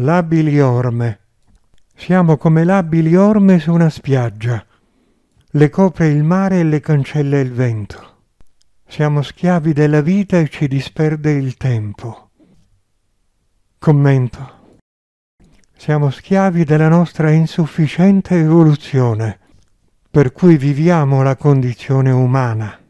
Labili orme. Siamo come labili orme su una spiaggia. Le copre il mare e le cancella il vento. Siamo schiavi della vita e ci disperde il tempo. Commento. Siamo schiavi della nostra insufficiente evoluzione, per cui viviamo la condizione umana.